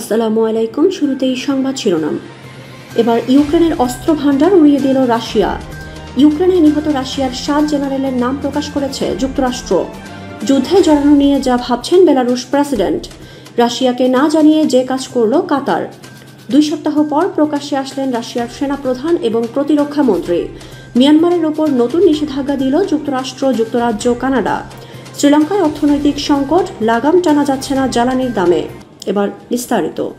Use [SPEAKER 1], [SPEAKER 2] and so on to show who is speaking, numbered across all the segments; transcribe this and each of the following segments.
[SPEAKER 1] আসসালামু আলাইকুম শুরুতেই সংবাদ শিরোনাম এবার ইউক্রেনের অস্ত্র ভাণ্ডার উড়িয়ে দিল রাশিয়া ইউক্রেনে নিহত রাশিয়ার সাত জেনারেলের নাম প্রকাশ করেছে যুক্তরাষ্ট্র যুদ্ধে জড়ানো নিয়ে যা ভাবছেন বেলারুশ প্রেসিডেন্ট রাশিয়াকে না জানিয়ে যে কাজ করল কাতার দুই সপ্তাহ পর প্রকাশ্যে আসলেন রাশিয়ার সেনাপ্রধান এবং প্রতিরক্ষা মন্ত্রী মিয়ানমারের ওপর নতুন নিষেধাজ্ঞা দিল যুক্তরাষ্ট্র যুক্তরাজ্য কানাডা শ্রীলঙ্কায় অর্থনৈতিক সংকট লাগাম টানা যাচ্ছে না জ্বালানির দামে エヴァリスタールと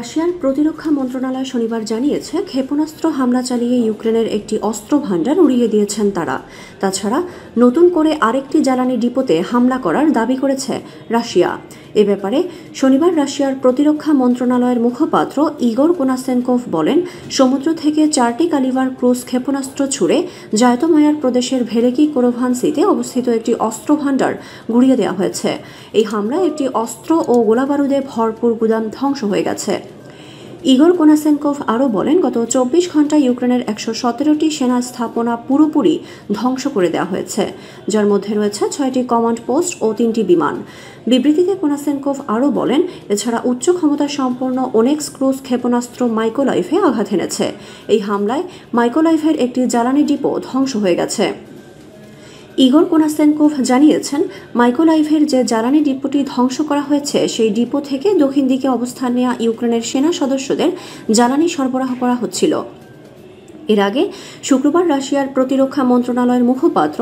[SPEAKER 1] রাশিয়ার প্রতিরক্ষা মন্ত্রণালয় শনিবার জানিয়েছে ক্ষেপণাস্ত্র হামলা চালিয়ে ইউক্রেনের একটি অস্ত্র ভাণ্ডার উড়িয়ে দিয়েছেন তারা তাছাড়া নতুন করে আরেকটি জ্বালানি ডিপোতে হামলা করার দাবি করেছে রাশিয়া এ ব্যাপারে শনিবার রাশিয়ার প্রতিরক্ষা মন্ত্রণালয়ের মুখপাত্র ইগর কোনাসেনকোভ বলেন সমুদ্র থেকে চারটি কালিভার ক্রুজ ক্ষেপণাস্ত্র ছুড়ে জায়তমায়ার প্রদেশের ভেরেকি কোরোভানসিতে অবস্থিত একটি অস্ত্র ভাণ্ডার গুড়িয়ে দেওয়া হয়েছে এই হামলায় একটি অস্ত্র ও গোলাবারুদে ভরপুর গুদাম ধ্বংস হয়ে গেছে ইগর কোনাসেনকোভ আরও বলেন গত চব্বিশ ঘন্টায় ইউক্রেনের একশো সতেরোটি সেনা স্থাপনা পুরোপুরি ধ্বংস করে দেওয়া হয়েছে যার মধ্যে রয়েছে ছয়টি কমান্ড পোস্ট ও তিনটি বিমান বিবৃতিতে কোনাসেনকোভ আরও বলেন এছাড়া উচ্চ ক্ষমতা সম্পন্ন অনেক ক্রুজ ক্ষেপণাস্ত্র মাইকোলাইফে আঘাত এনেছে এই হামলায় মাইকোলাইফের একটি জ্বালানি ডিপো ধ্বংস হয়ে গেছে ইগর কোনাস্তেনকোভ জানিয়েছেন মাইকোলাইভের যে জ্বালানি ডিপোটি ধ্বংস করা হয়েছে সেই ডিপো থেকে দক্ষিণ দিকে অবস্থান নেওয়া ইউক্রেনের সেনা সদস্যদের জ্বালানি সরবরাহ করা হচ্ছিল এর আগে শুক্রবার রাশিয়ার প্রতিরক্ষা মন্ত্রণালয়ের মুখপাত্র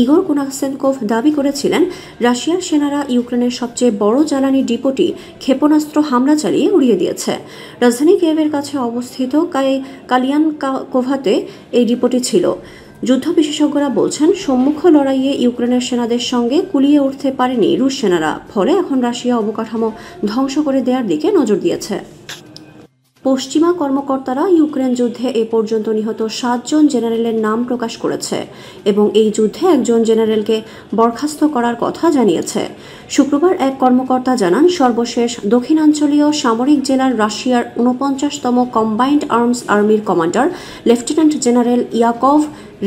[SPEAKER 1] ইগর কোনাক্সেনকোভ দাবি করেছিলেন রাশিয়ার সেনারা ইউক্রেনের সবচেয়ে বড় জ্বালানি ডিপোটি ক্ষেপণাস্ত্র হামলা চালিয়ে উড়িয়ে দিয়েছে রাজধানী কেভের কাছে অবস্থিত কালিয়ান কোভাতে এই ডিপোটি ছিল যুদ্ধ বিশেষজ্ঞরা বলছেন সম্মুখ লড়াইয়ে ইউক্রেনের সেনাদের সঙ্গে কুলিয়ে উঠতে পারেনি রুশ সেনারা ফলে এখন রাশিয়া অবকাঠামো ধ্বংস করে দেওয়ার দিকে নজর দিয়েছে পশ্চিমা কর্মকর্তারা ইউক্রেন যুদ্ধে এ পর্যন্ত নিহত সাতজন জেনারেলের নাম প্রকাশ করেছে এবং এই যুদ্ধে একজন জেনারেলকে বরখাস্ত করার কথা জানিয়েছে শুক্রবার এক কর্মকর্তা জানান সর্বশেষ দক্ষিণাঞ্চলীয় সামরিক জেলার রাশিয়ার ঊনপঞ্চাশতম কম্বাইন্ড আর্মস আর্মির commander lieutenant general Yakov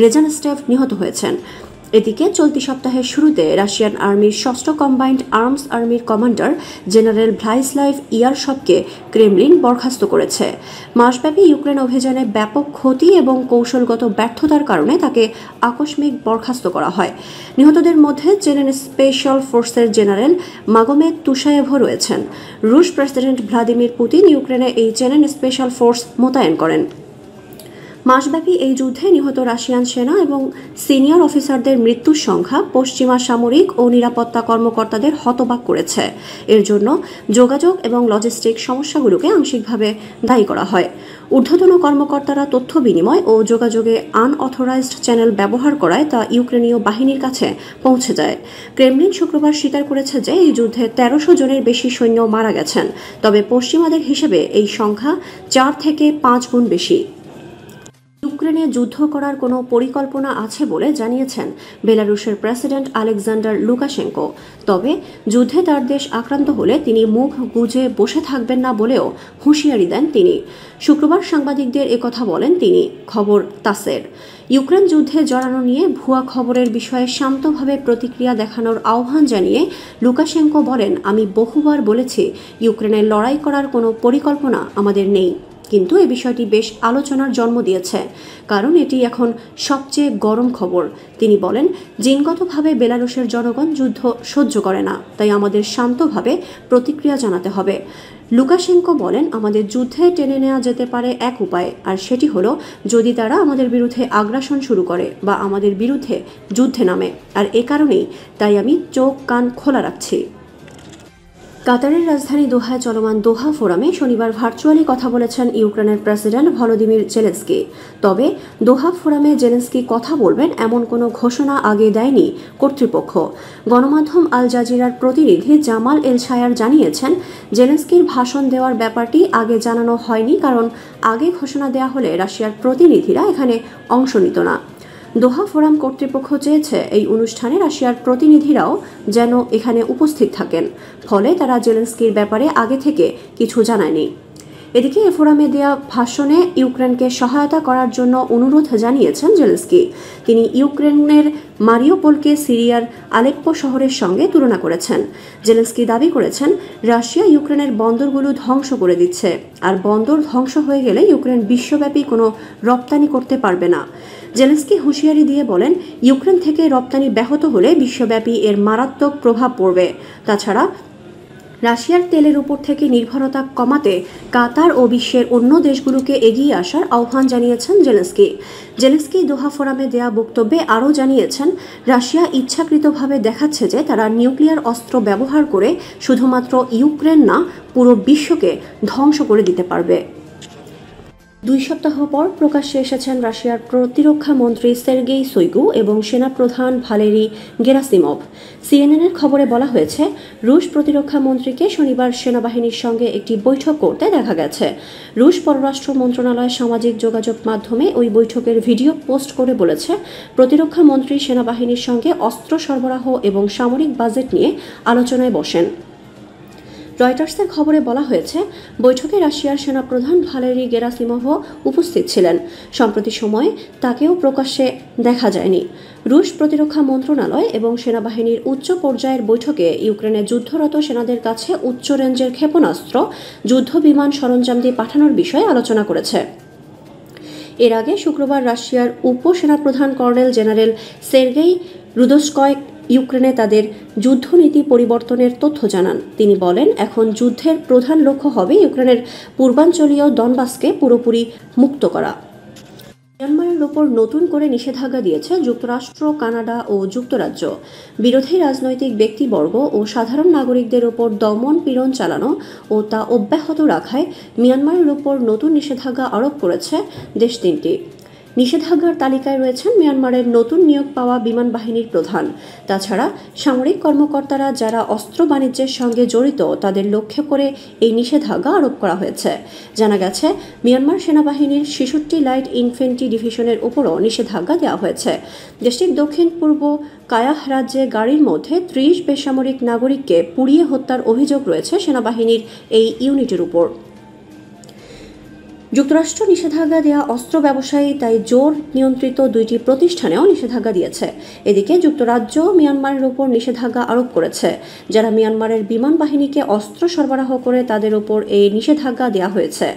[SPEAKER 1] Rezantsev নিহত হয়েছেন এদিকে চলতি সপ্তাহের শুরুতে রাশিয়ান আর্মির ষষ্ঠ কম্বাইন্ড আর্মস আর্মির কমান্ডার জেনারেল ভ্লাইসলাইভ ইয়ারসবকে ক্রেমলিন বরখাস্ত করেছে মাসব্যাপী ইউক্রেন অভিযানে ব্যাপক ক্ষতি এবং কৌশলগত ব্যর্থতার কারণে তাকে আকস্মিক বরখাস্ত করা হয় নিহতদের মধ্যে জেনারেল স্পেশাল ফোর্সের জেনারেল মাগোমে তুষায়েভ রয়েছেন রুশ প্রেসিডেন্ট ভ্লাদিমির পুতিন ইউক্রেনে এই জেনারেল স্পেশাল ফোর্স মোতায়েন করেন মাসব্যাপী এই যুদ্ধে নিহত রাশিয়ান সেনা এবং সিনিয়র অফিসারদের মৃত্যুর সংখ্যা পশ্চিমা সামরিক ও নিরাপত্তা কর্মকর্তাদের হতবাক করেছে এর জন্য যোগাযোগ এবং লজিস্টিক সমস্যাগুলোকে আংশিকভাবে দায়ী করা হয় ঊর্ধ্বতন কর্মকর্তারা তথ্য বিনিময় ও যোগাযোগে আনঅথরাইজড চ্যানেল ব্যবহার করায় তা ইউক্রেনীয় বাহিনীর কাছে পৌঁছে যায় ক্রেমলিন শুক্রবার স্বীকার করেছে যে এই যুদ্ধে তেরোশো জনের বেশি সৈন্য মারা গেছেন তবে পশ্চিমাদের হিসেবে এই সংখ্যা চার থেকে পাঁচ গুণ বেশি ইউক্রেনে যুদ্ধ করার কোনো পরিকল্পনা আছে বলে জানিয়েছেন বেলারুশের প্রেসিডেন্ট আলেকজান্ডার লুকাশেঙ্কো তবে যুদ্ধে তার দেশ আক্রান্ত হলে তিনি মুখ গুজে বসে থাকবেন না বলেও হুঁশিয়ারি দেন তিনি শুক্রবার সাংবাদিকদের কথা বলেন তিনি খবর তাসের ইউক্রেন যুদ্ধে জড়ানো নিয়ে ভুয়া খবরের বিষয়ে শান্তভাবে প্রতিক্রিয়া দেখানোর আহ্বান জানিয়ে লুকাশেঙ্কো বলেন আমি বহুবার বলেছি ইউক্রেনের লড়াই করার কোনো পরিকল্পনা আমাদের নেই কিন্তু এ বিষয়টি বেশ আলোচনার জন্ম দিয়েছে কারণ এটি এখন সবচেয়ে গরম খবর তিনি বলেন জিনগতভাবে বেলারুশের জনগণ যুদ্ধ সহ্য করে না তাই আমাদের শান্তভাবে প্রতিক্রিয়া জানাতে হবে লুকাশেঙ্কো বলেন আমাদের যুদ্ধে টেনে নেওয়া যেতে পারে এক উপায় আর সেটি হলো যদি তারা আমাদের বিরুদ্ধে আগ্রাসন শুরু করে বা আমাদের বিরুদ্ধে যুদ্ধে নামে আর এ কারণেই তাই আমি চোখ কান খোলা রাখছি কাতারের রাজধানী দোহায় চলমান দোহা ফোরামে শনিবার ভার্চুয়ালি কথা বলেছেন ইউক্রেনের প্রেসিডেন্ট ভলোদিমির জেলেন্সকি তবে দোহা ফোরামে জেলেন্সকি কথা বলবেন এমন কোনো ঘোষণা আগে দেয়নি কর্তৃপক্ষ গণমাধ্যম আল জাজিরার প্রতিনিধি জামাল এল শায়ার জানিয়েছেন জেলেন্সকির ভাষণ দেওয়ার ব্যাপারটি আগে জানানো হয়নি কারণ আগে ঘোষণা দেয়া হলে রাশিয়ার প্রতিনিধিরা এখানে অংশ নিত না দোহা ফোরাম কর্তৃপক্ষ চেয়েছে এই অনুষ্ঠানে রাশিয়ার প্রতিনিধিরাও যেন এখানে উপস্থিত থাকেন ফলে তারা জেলেন্সকির ব্যাপারে আগে থেকে কিছু জানায়নি এদিকে এ ফোরামে দেয়া ভাষণে ইউক্রেনকে সহায়তা করার জন্য অনুরোধ জানিয়েছেন জেলেস্কি তিনি ইউক্রেনের মারিওপোলকে সিরিয়ার আলেপ্পো শহরের সঙ্গে তুলনা করেছেন জেলেন্সকি দাবি করেছেন রাশিয়া ইউক্রেনের বন্দরগুলো ধ্বংস করে দিচ্ছে আর বন্দর ধ্বংস হয়ে গেলে ইউক্রেন বিশ্বব্যাপী কোনো রপ্তানি করতে পারবে না জেলেস্কি হুঁশিয়ারি দিয়ে বলেন ইউক্রেন থেকে রপ্তানি ব্যাহত হলে বিশ্বব্যাপী এর মারাত্মক প্রভাব পড়বে তাছাড়া রাশিয়ার তেলের উপর থেকে নির্ভরতা কমাতে কাতার ও বিশ্বের অন্য দেশগুলোকে এগিয়ে আসার আহ্বান জানিয়েছেন জেলেন্সকি জেলেন্সকি দোহা ফোরামে দেয়া বক্তব্যে আরও জানিয়েছেন রাশিয়া ইচ্ছাকৃতভাবে দেখাচ্ছে যে তারা নিউক্লিয়ার অস্ত্র ব্যবহার করে শুধুমাত্র ইউক্রেন না পুরো বিশ্বকে ধ্বংস করে দিতে পারবে দুই সপ্তাহ পর প্রকাশ্যে এসেছেন রাশিয়ার প্রতিরক্ষা মন্ত্রী সের্গেই সৈগু এবং সেনাপ্রধান ভালেরি গেরাসিমভ সিএনএনের খবরে বলা হয়েছে রুশ প্রতিরক্ষা মন্ত্রীকে শনিবার সেনাবাহিনীর সঙ্গে একটি বৈঠক করতে দেখা গেছে রুশ পররাষ্ট্র মন্ত্রণালয় সামাজিক যোগাযোগ মাধ্যমে ওই বৈঠকের ভিডিও পোস্ট করে বলেছে প্রতিরক্ষা মন্ত্রী সেনাবাহিনীর সঙ্গে অস্ত্র সরবরাহ এবং সামরিক বাজেট নিয়ে আলোচনায় বসেন রয়টার্সের খবরে বলা হয়েছে বৈঠকে রাশিয়ার সেনাপ্রধান ভালেরি গেরাসিমভও উপস্থিত ছিলেন সম্প্রতি সময়ে তাকেও প্রকাশ্যে দেখা যায়নি রুশ প্রতিরক্ষা মন্ত্রণালয় এবং সেনাবাহিনীর উচ্চ পর্যায়ের বৈঠকে ইউক্রেনে যুদ্ধরত সেনাদের কাছে উচ্চ রেঞ্জের ক্ষেপণাস্ত্র যুদ্ধ বিমান সরঞ্জাম দিয়ে পাঠানোর বিষয়ে আলোচনা করেছে এর আগে শুক্রবার রাশিয়ার উপসেনাপ্রধান কর্নেল জেনারেল সের্গেই রুদস্কয় ইউক্রেনে তাদের যুদ্ধনীতি পরিবর্তনের তথ্য জানান তিনি বলেন এখন যুদ্ধের প্রধান লক্ষ্য হবে ইউক্রেনের পূর্বাঞ্চলীয় দনবাসকে পুরোপুরি মুক্ত করা মিয়ানমারের ওপর নতুন করে নিষেধাজ্ঞা দিয়েছে যুক্তরাষ্ট্র কানাডা ও যুক্তরাজ্য বিরোধী রাজনৈতিক ব্যক্তিবর্গ ও সাধারণ নাগরিকদের ওপর দমন পীড়ন চালানো ও তা অব্যাহত রাখায় মিয়ানমারের ওপর নতুন নিষেধাজ্ঞা আরোপ করেছে দেশ তিনটি নিষেধাজ্ঞার তালিকায় রয়েছেন মিয়ানমারের নতুন নিয়োগ পাওয়া বিমান বাহিনীর প্রধান তাছাড়া সামরিক কর্মকর্তারা যারা অস্ত্র বাণিজ্যের সঙ্গে জড়িত তাদের লক্ষ্য করে এই নিষেধাজ্ঞা আরোপ করা হয়েছে জানা গেছে মিয়ানমার সেনাবাহিনীর ছেষট্টি লাইট ইনফেন্ট্রি ডিভিশনের উপরও নিষেধাজ্ঞা দেওয়া হয়েছে দেশটির দক্ষিণ পূর্ব কায়াহ রাজ্যে গাড়ির মধ্যে ত্রিশ বেসামরিক নাগরিককে পুড়িয়ে হত্যার অভিযোগ রয়েছে সেনাবাহিনীর এই ইউনিটের উপর যুক্তরাষ্ট্র নিষেধাজ্ঞা দেওয়া অস্ত্র ব্যবসায়ী তাই জোর নিয়ন্ত্রিত দুইটি প্রতিষ্ঠানেও নিষেধাজ্ঞা দিয়েছে এদিকে যুক্তরাজ্য মিয়ানমারের ওপর নিষেধাজ্ঞা আরোপ করেছে যারা মিয়ানমারের বিমান বাহিনীকে অস্ত্র সরবরাহ করে তাদের ওপর এই নিষেধাজ্ঞা দেওয়া হয়েছে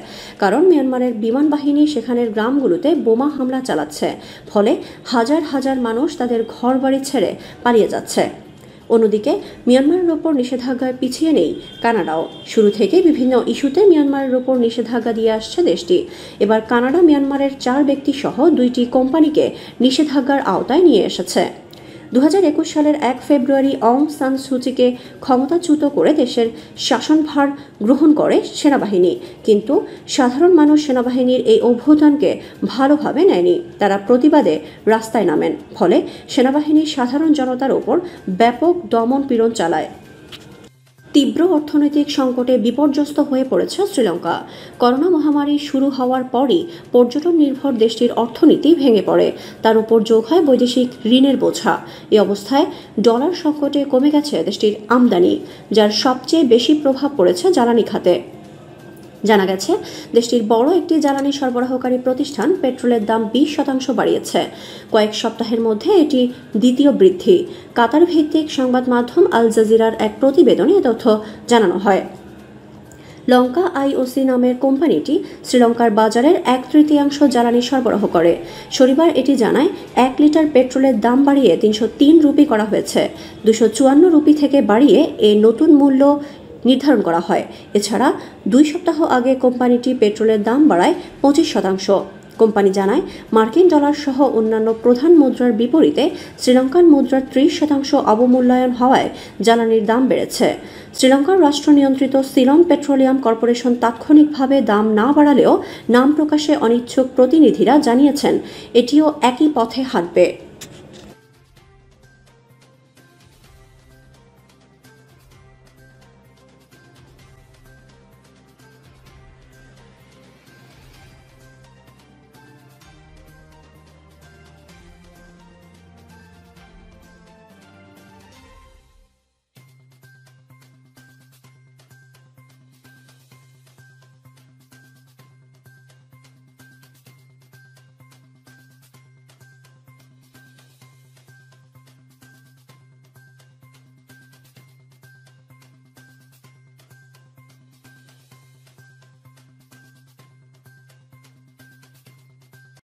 [SPEAKER 1] কারণ মিয়ানমারের বিমান বাহিনী সেখানের গ্রামগুলোতে বোমা হামলা চালাচ্ছে ফলে হাজার হাজার মানুষ তাদের বাড়ি ছেড়ে পালিয়ে যাচ্ছে অন্যদিকে মিয়ানমারের ওপর নিষেধাজ্ঞায় পিছিয়ে নেই কানাডাও শুরু থেকে বিভিন্ন ইস্যুতে মিয়ানমারের ওপর নিষেধাজ্ঞা দিয়ে আসছে দেশটি এবার কানাডা মিয়ানমারের চার ব্যক্তিসহ দুইটি কোম্পানিকে নিষেধাজ্ঞার আওতায় নিয়ে এসেছে দু সালের এক ফেব্রুয়ারি অং সান সুচিকে ক্ষমতাচ্যুত করে দেশের শাসনভার গ্রহণ করে সেনাবাহিনী কিন্তু সাধারণ মানুষ সেনাবাহিনীর এই অভ্যুত্থানকে ভালোভাবে নেয়নি তারা প্রতিবাদে রাস্তায় নামেন ফলে সেনাবাহিনী সাধারণ জনতার ওপর ব্যাপক দমন পীড়ন চালায় তীব্র অর্থনৈতিক সংকটে বিপর্যস্ত হয়ে পড়েছে শ্রীলঙ্কা করোনা মহামারী শুরু হওয়ার পরই পর্যটন নির্ভর দেশটির অর্থনীতি ভেঙে পড়ে তার উপর যোগ হয় বৈদেশিক ঋণের বোঝা এ অবস্থায় ডলার সংকটে কমে গেছে দেশটির আমদানি যার সবচেয়ে বেশি প্রভাব পড়েছে জ্বালানি খাতে জানা গেছে দেশটির বড় একটি জ্বালানি সরবরাহকারী প্রতিষ্ঠান পেট্রোলের দাম বিশ শতাংশ বাড়িয়েছে কয়েক সপ্তাহের মধ্যে এটি দ্বিতীয় বৃদ্ধি কাতার ভিত্তিক সংবাদ মাধ্যম আল জাজিরার এক প্রতিবেদনে এ তথ্য জানানো হয় লঙ্কা আইওসি নামের কোম্পানিটি শ্রীলঙ্কার বাজারের এক তৃতীয়াংশ জ্বালানি সরবরাহ করে শনিবার এটি জানায় এক লিটার পেট্রোলের দাম বাড়িয়ে তিনশো তিন রুপি করা হয়েছে দুশো চুয়ান্ন রুপি থেকে বাড়িয়ে এ নতুন মূল্য নির্ধারণ করা হয় এছাড়া দুই সপ্তাহ আগে কোম্পানিটি পেট্রোলের দাম বাড়ায় পঁচিশ শতাংশ কোম্পানি জানায় মার্কিন ডলার সহ অন্যান্য প্রধান মুদ্রার বিপরীতে শ্রীলঙ্কান মুদ্রার ত্রিশ শতাংশ অবমূল্যায়ন হওয়ায় জ্বালানির দাম বেড়েছে শ্রীলঙ্কার রাষ্ট্র নিয়ন্ত্রিত সিলন পেট্রোলিয়াম কর্পোরেশন তাৎক্ষণিকভাবে দাম না বাড়ালেও নাম প্রকাশে অনিচ্ছুক প্রতিনিধিরা জানিয়েছেন এটিও একই পথে হাঁটবে